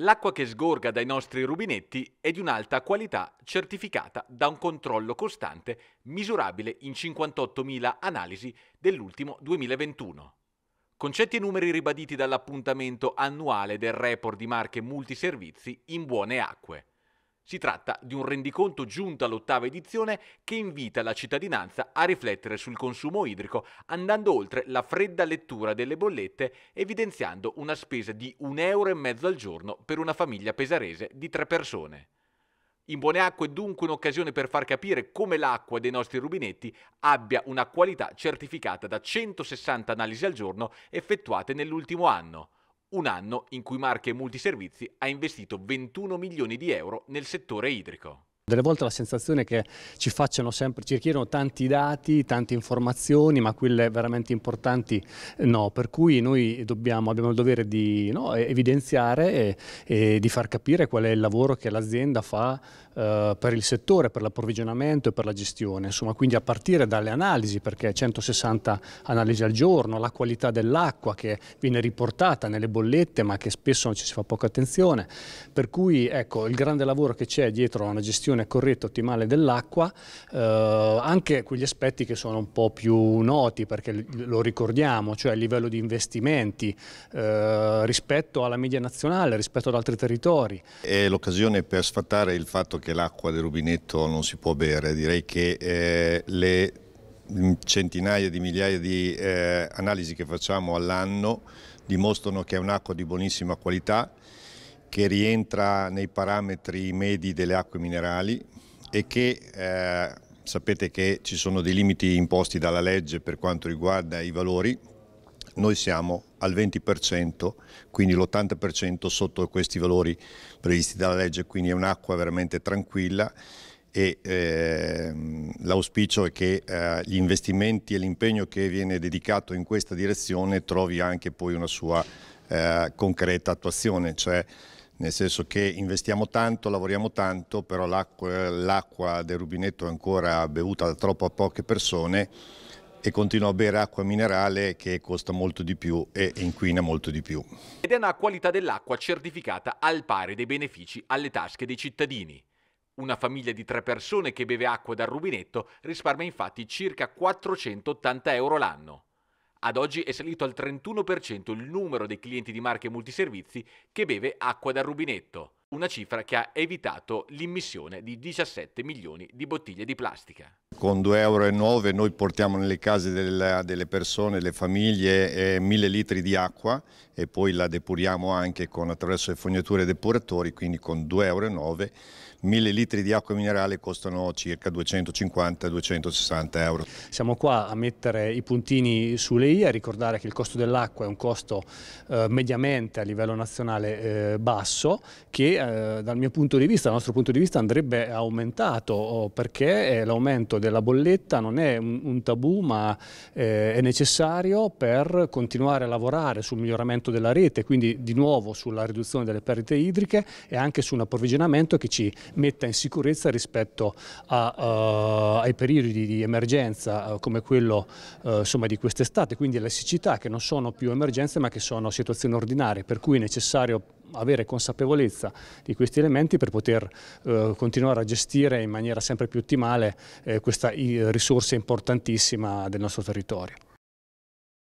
L'acqua che sgorga dai nostri rubinetti è di un'alta qualità certificata da un controllo costante misurabile in 58.000 analisi dell'ultimo 2021. Concetti e numeri ribaditi dall'appuntamento annuale del report di marche multiservizi in buone acque. Si tratta di un rendiconto giunto all'ottava edizione che invita la cittadinanza a riflettere sul consumo idrico, andando oltre la fredda lettura delle bollette, evidenziando una spesa di un euro e mezzo al giorno per una famiglia pesarese di tre persone. In buone acque dunque un'occasione per far capire come l'acqua dei nostri rubinetti abbia una qualità certificata da 160 analisi al giorno effettuate nell'ultimo anno un anno in cui Marche Multiservizi ha investito 21 milioni di euro nel settore idrico. Delle volte la sensazione è che ci facciano sempre, ci richiedono tanti dati, tante informazioni, ma quelle veramente importanti eh, no, per cui noi dobbiamo, abbiamo il dovere di no, evidenziare e, e, di far capire qual è il lavoro che l'azienda fa eh, per il settore, per l'approvvigionamento e per la gestione, insomma quindi a partire dalle analisi perché 160 analisi al giorno, la qualità dell'acqua che viene riportata nelle bollette ma che spesso non ci si fa poca attenzione, per cui ecco il grande lavoro che c'è dietro a una gestione corretta e ottimale dell'acqua, eh, anche quegli aspetti che sono un po' più noti perché lo ricordiamo, cioè il livello di investimenti eh, rispetto alla media nazionale, rispetto ad altri territori. È l'occasione per sfatare il fatto che che l'acqua del rubinetto non si può bere, direi che eh, le centinaia di migliaia di eh, analisi che facciamo all'anno dimostrano che è un'acqua di buonissima qualità, che rientra nei parametri medi delle acque minerali e che eh, sapete che ci sono dei limiti imposti dalla legge per quanto riguarda i valori noi siamo al 20%, quindi l'80% sotto questi valori previsti dalla legge, quindi è un'acqua veramente tranquilla e ehm, l'auspicio è che eh, gli investimenti e l'impegno che viene dedicato in questa direzione trovi anche poi una sua eh, concreta attuazione, cioè nel senso che investiamo tanto, lavoriamo tanto, però l'acqua del rubinetto è ancora bevuta da troppo a poche persone e continua a bere acqua minerale che costa molto di più e inquina molto di più. Ed è una qualità dell'acqua certificata al pari dei benefici alle tasche dei cittadini. Una famiglia di tre persone che beve acqua dal rubinetto risparmia infatti circa 480 euro l'anno. Ad oggi è salito al 31% il numero dei clienti di marche multiservizi che beve acqua dal rubinetto una cifra che ha evitato l'immissione di 17 milioni di bottiglie di plastica. Con 2,9 euro noi portiamo nelle case delle persone, le famiglie, eh, 1000 litri di acqua e poi la depuriamo anche con, attraverso le fognature depuratori, quindi con 2,9 euro 1000 litri di acqua minerale costano circa 250-260 euro. Siamo qua a mettere i puntini sulle i, a ricordare che il costo dell'acqua è un costo eh, mediamente a livello nazionale eh, basso, che eh, dal mio punto di vista, dal nostro punto di vista andrebbe aumentato oh, perché eh, l'aumento della bolletta non è un, un tabù ma eh, è necessario per continuare a lavorare sul miglioramento della rete, quindi di nuovo sulla riduzione delle perdite idriche e anche su un approvvigionamento che ci metta in sicurezza rispetto a, uh, ai periodi di emergenza uh, come quello uh, insomma, di quest'estate, quindi alle siccità che non sono più emergenze ma che sono situazioni ordinarie, per cui è necessario avere consapevolezza di questi elementi per poter eh, continuare a gestire in maniera sempre più ottimale eh, questa risorsa importantissima del nostro territorio.